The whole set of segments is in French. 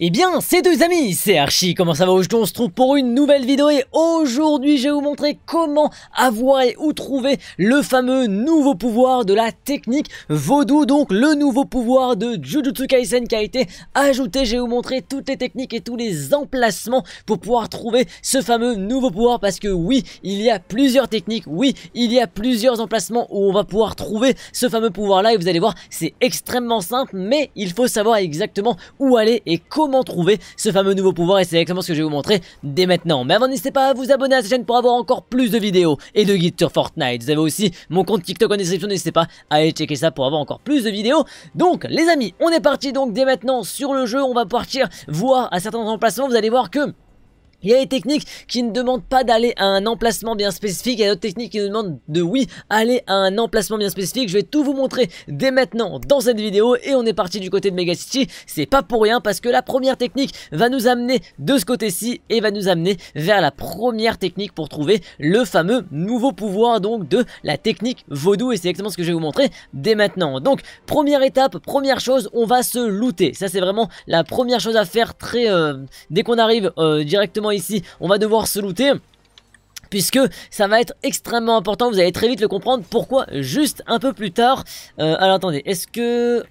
Eh bien, c'est deux amis, c'est Archie, comment ça va aujourd'hui On se trouve pour une nouvelle vidéo et aujourd'hui je vais vous montrer comment avoir et où trouver le fameux nouveau pouvoir de la technique vaudou, donc le nouveau pouvoir de Jujutsu Kaisen qui a été ajouté. Je vais vous montrer toutes les techniques et tous les emplacements pour pouvoir trouver ce fameux nouveau pouvoir parce que oui, il y a plusieurs techniques, oui, il y a plusieurs emplacements où on va pouvoir trouver ce fameux pouvoir là et vous allez voir, c'est extrêmement simple mais il faut savoir exactement où aller et comment comment trouver ce fameux nouveau pouvoir et c'est exactement ce que je vais vous montrer dès maintenant. Mais avant n'hésitez pas à vous abonner à cette chaîne pour avoir encore plus de vidéos et de guides sur Fortnite. Vous avez aussi mon compte TikTok en description, n'hésitez pas à aller checker ça pour avoir encore plus de vidéos. Donc les amis, on est parti donc dès maintenant sur le jeu, on va partir voir à certains emplacements, vous allez voir que il y a des techniques qui ne demandent pas d'aller à un emplacement bien spécifique, il y a d'autres techniques qui nous demandent de oui, aller à un emplacement bien spécifique. Je vais tout vous montrer dès maintenant dans cette vidéo et on est parti du côté de Megacity. C'est pas pour rien parce que la première technique va nous amener de ce côté-ci et va nous amener vers la première technique pour trouver le fameux nouveau pouvoir donc de la technique vaudou et c'est exactement ce que je vais vous montrer dès maintenant. Donc première étape, première chose, on va se looter. Ça c'est vraiment la première chose à faire très euh, dès qu'on arrive euh, directement ici. On va devoir se looter puisque ça va être extrêmement important, vous allez très vite le comprendre, pourquoi juste un peu plus tard. Euh, alors attendez, est-ce que...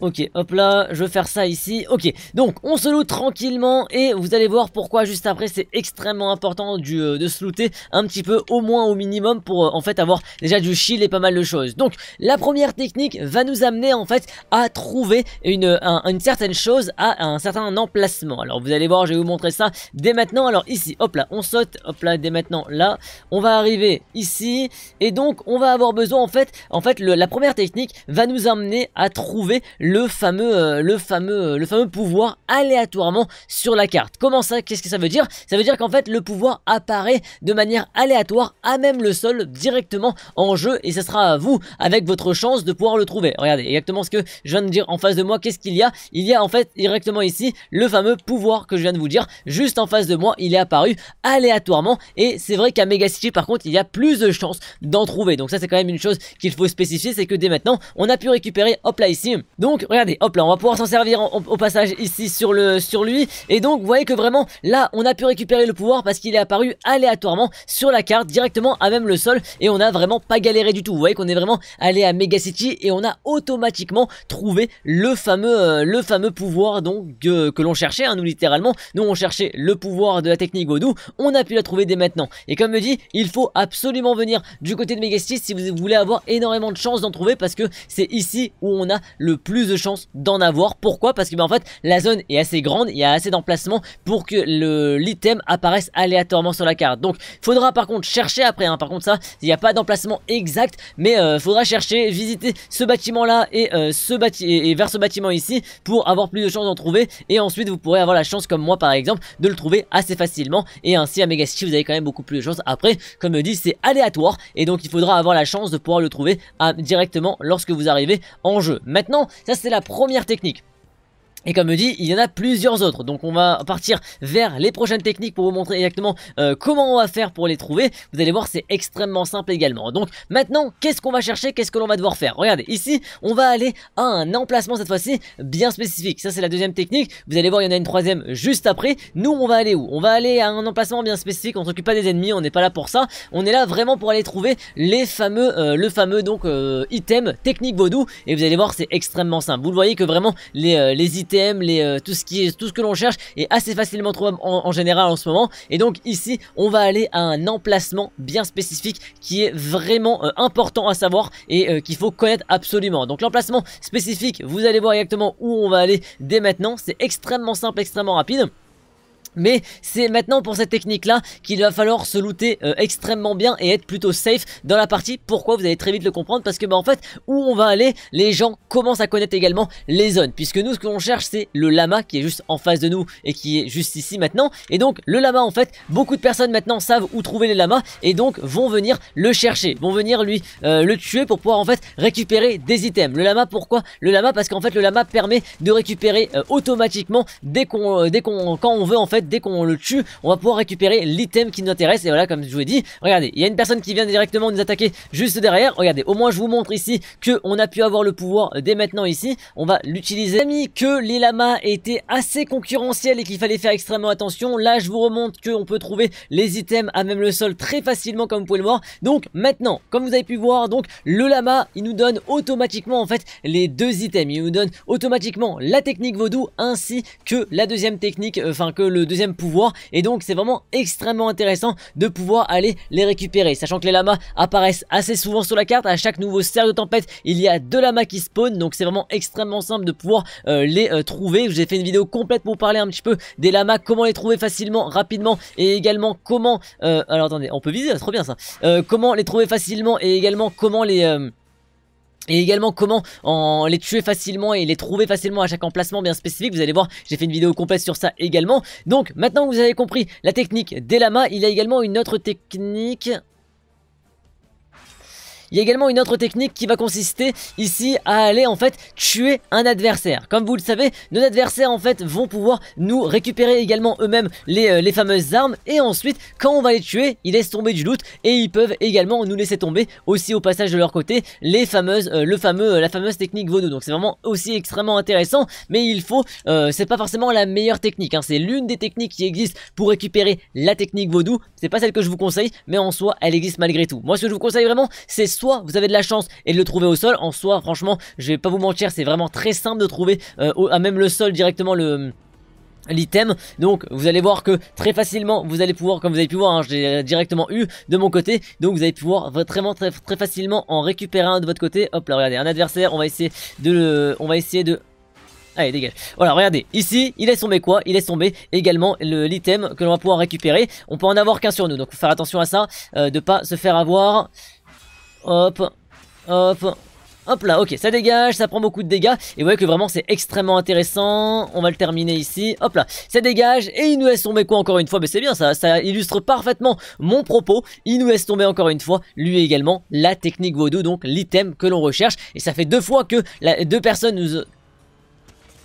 Ok, hop là, je vais faire ça ici. Ok, donc on se loot tranquillement et vous allez voir pourquoi juste après c'est extrêmement important euh, de se looter un petit peu au moins au minimum pour euh, en fait avoir déjà du chill et pas mal de choses. Donc la première technique va nous amener en fait à trouver une, une certaine chose à un certain emplacement. Alors vous allez voir, je vais vous montrer ça dès maintenant. Alors ici, hop là, on saute, hop là, dès maintenant là. On va arriver ici et donc on va avoir besoin en fait, en fait la première technique va nous amener à trouver le le fameux, euh, le fameux, le fameux pouvoir aléatoirement sur la carte. Comment ça Qu'est-ce que ça veut dire Ça veut dire qu'en fait le pouvoir apparaît de manière aléatoire à même le sol directement en jeu et ce sera à vous avec votre chance de pouvoir le trouver. Regardez exactement ce que je viens de dire en face de moi. Qu'est-ce qu'il y a Il y a en fait directement ici le fameux pouvoir que je viens de vous dire. Juste en face de moi, il est apparu aléatoirement et c'est vrai qu'à Mega City par contre il y a plus de chances d'en trouver. Donc ça c'est quand même une chose qu'il faut spécifier, c'est que dès maintenant on a pu récupérer hop là ici. Donc regardez, hop là, on va pouvoir s'en servir au passage ici sur, le, sur lui. Et donc, vous voyez que vraiment, là, on a pu récupérer le pouvoir parce qu'il est apparu aléatoirement sur la carte, directement à même le sol. Et on a vraiment pas galéré du tout. Vous voyez qu'on est vraiment allé à Megacity et on a automatiquement trouvé le fameux, euh, le fameux pouvoir donc euh, que l'on cherchait, hein, nous littéralement. Nous, on cherchait le pouvoir de la technique Godou. On a pu la trouver dès maintenant. Et comme me dit, il faut absolument venir du côté de Megacity si vous voulez avoir énormément de chance d'en trouver parce que c'est ici où on a le plus chance d'en avoir. Pourquoi Parce que ben, en fait la zone est assez grande, il y a assez d'emplacements pour que l'item apparaisse aléatoirement sur la carte. Donc faudra par contre chercher après, hein. par contre ça, il n'y a pas d'emplacement exact, mais euh, faudra chercher, visiter ce bâtiment là et, euh, ce et, et vers ce bâtiment ici pour avoir plus de chances d'en trouver et ensuite vous pourrez avoir la chance comme moi par exemple de le trouver assez facilement et ainsi à Mega City vous avez quand même beaucoup plus de chances après comme dit c'est aléatoire et donc il faudra avoir la chance de pouvoir le trouver à, ah, directement lorsque vous arrivez en jeu maintenant ça c'est la première technique. Et comme dit, il y en a plusieurs autres. Donc on va partir vers les prochaines techniques pour vous montrer exactement euh, comment on va faire pour les trouver. Vous allez voir, c'est extrêmement simple également. Donc maintenant, qu'est-ce qu'on va chercher Qu'est-ce que l'on va devoir faire Regardez, ici, on va aller à un emplacement cette fois-ci bien spécifique. Ça, c'est la deuxième technique. Vous allez voir, il y en a une troisième juste après. Nous, on va aller où On va aller à un emplacement bien spécifique. On s'occupe pas des ennemis, on n'est pas là pour ça. On est là vraiment pour aller trouver les fameux, euh, le fameux donc euh, item technique vaudou. Et vous allez voir, c'est extrêmement simple. Vous le voyez que vraiment les items euh, tout, ce qui est, tout ce que l'on cherche est assez facilement trouvable en, général en ce moment. Et donc ici, on va aller à un emplacement bien spécifique qui est vraiment euh, important à savoir et euh, qu'il faut connaître absolument. Donc l'emplacement spécifique, vous allez voir exactement où on va aller dès maintenant. C'est extrêmement simple, extrêmement rapide. Mais c'est maintenant pour cette technique là qu'il va falloir se looter euh, extrêmement bien et être plutôt safe dans la partie. Pourquoi Vous allez très vite le comprendre parce que bah en fait où on va aller, les gens commencent à connaître également les zones. Puisque nous ce que l'on cherche c'est le lama qui est juste en face de nous et qui est juste ici maintenant. Et donc le lama en fait, beaucoup de personnes maintenant savent où trouver les lamas et donc vont venir le chercher, vont venir lui euh, le tuer pour pouvoir en fait récupérer des items. Le lama pourquoi Le lama parce qu'en fait le lama permet de récupérer euh, automatiquement dès qu'on dès quand on veut en fait dès qu'on le tue, on va pouvoir récupérer l'item qui nous intéresse. Et voilà, comme je vous ai dit, regardez, il y a une personne qui vient directement nous attaquer juste derrière. Regardez, au moins je vous montre ici que on a pu avoir le pouvoir dès maintenant ici. On va l'utiliser. mis que les lamas étaient assez concurrentiels et qu'il fallait faire extrêmement attention. Là, je vous remonte qu'on peut trouver les items à même le sol très facilement, comme vous pouvez le voir. Donc maintenant, comme vous avez pu voir, donc le lama, il nous donne automatiquement en fait les deux items. Il nous donne automatiquement la technique vaudou ainsi que la deuxième technique, euh, enfin que le deuxième pouvoir et donc c'est vraiment extrêmement intéressant de pouvoir aller les récupérer sachant que les lamas apparaissent assez souvent sur la carte à chaque nouveau serre de tempête il y a deux lamas qui spawnent donc c'est vraiment extrêmement simple de pouvoir euh, les euh, trouver j'ai fait une vidéo complète pour parler un petit peu des lamas comment les trouver facilement rapidement et également comment euh, alors attendez on peut viser trop bien ça comment les trouver facilement et également comment les et également comment en les tuer facilement et les trouver facilement à chaque emplacement bien spécifique. Vous allez voir, j'ai fait une vidéo complète sur ça également. Donc maintenant que vous avez compris la technique des lamas, il y a également une autre technique. Il y a également une autre technique qui va consister ici à aller en fait tuer un adversaire. Comme vous le savez, nos adversaires en fait vont pouvoir nous récupérer également eux-mêmes les, euh, fameuses armes et ensuite quand on va les tuer, ils laissent tomber du loot et ils peuvent également nous laisser tomber aussi au passage de leur côté les fameuses, euh, le fameux, euh, la fameuse technique vaudou. Donc c'est vraiment aussi extrêmement intéressant, mais il faut, c'est pas forcément la meilleure technique. Hein. c'est l'une des techniques qui existe pour récupérer la technique vaudou. C'est pas celle que je vous conseille, mais en soi elle existe malgré tout. Moi ce que je vous conseille vraiment, c'est soit vous avez de la chance et de le trouver au sol, en soi franchement je vais pas vous mentir c'est vraiment très simple de trouver euh, à même le sol directement le l'item donc vous allez voir que très facilement vous allez pouvoir comme vous avez pu voir hein, j'ai directement eu de mon côté donc vous allez pouvoir vraiment très, très facilement en récupérer un de votre côté hop là regardez un adversaire on va essayer de le, on va essayer de Allez dégage Voilà regardez ici il est tombé quoi Il est tombé également l'item que l'on va pouvoir récupérer On peut en avoir qu'un sur nous donc faire attention à ça de euh, De pas se faire avoir Hop. Hop. Hop là, ok, ça dégage, ça prend beaucoup de dégâts. Et vous voyez que vraiment c'est extrêmement intéressant. On va le terminer ici. Hop là, ça dégage. Et il nous laisse tomber quoi encore une fois Mais ben, c'est bien, ça, ça illustre parfaitement mon propos. Il nous laisse tomber encore une fois, lui également, la technique vaudou, donc l'item que l'on recherche. Et ça fait deux fois que deux personnes nous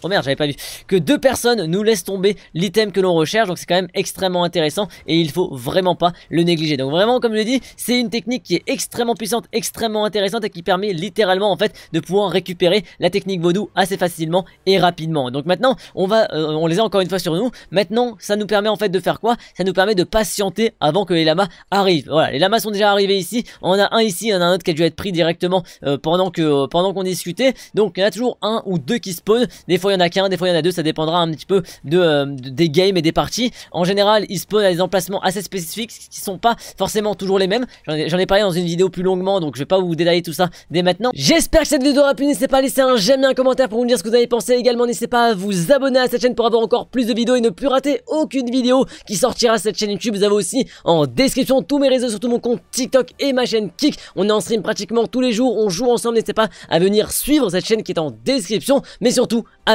Oh, merde, j'avais pas vu. Que deux personnes nous laissent tomber l'item que l'on recherche. Donc c'est quand même extrêmement intéressant et il faut vraiment pas le négliger. Donc vraiment, comme je l'ai dit, c'est une technique qui est extrêmement puissante, extrêmement intéressante et qui permet littéralement en fait de pouvoir récupérer la technique vaudou assez facilement et rapidement. Donc maintenant, on va, euh, on les a encore une fois sur nous. Maintenant, ça nous permet en fait de faire quoi Ça nous permet de patienter avant que les lamas arrivent. Voilà, les lamas sont déjà arrivés ici. On a un ici, on a un autre qui a dû être pris directement euh, pendant que euh, pendant qu'on discutait. Donc il y en a toujours un ou deux qui spawnent. Des fois il en a qu'un, des fois il y en a deux, ça dépendra un petit peu de, euh, des games et des parties. En général, ils posent à des emplacements assez spécifiques qui sont pas forcément toujours les mêmes. J'en ai, parlé dans une vidéo plus longuement, donc je vais pas vous détailler tout ça dès maintenant. J'espère que cette vidéo aura plu. N'hésitez pas à laisser un j'aime et un commentaire pour me dire ce que vous avez pensé. Également, n'hésitez pas à vous abonner à cette chaîne pour avoir encore plus de vidéos et ne plus rater aucune vidéo qui sortira cette chaîne YouTube. Vous avez aussi en description tous mes réseaux, surtout mon compte TikTok et ma chaîne Kik. On est en stream pratiquement tous les jours. On joue ensemble. N'hésitez pas à venir suivre cette chaîne qui est en description. Mais surtout, à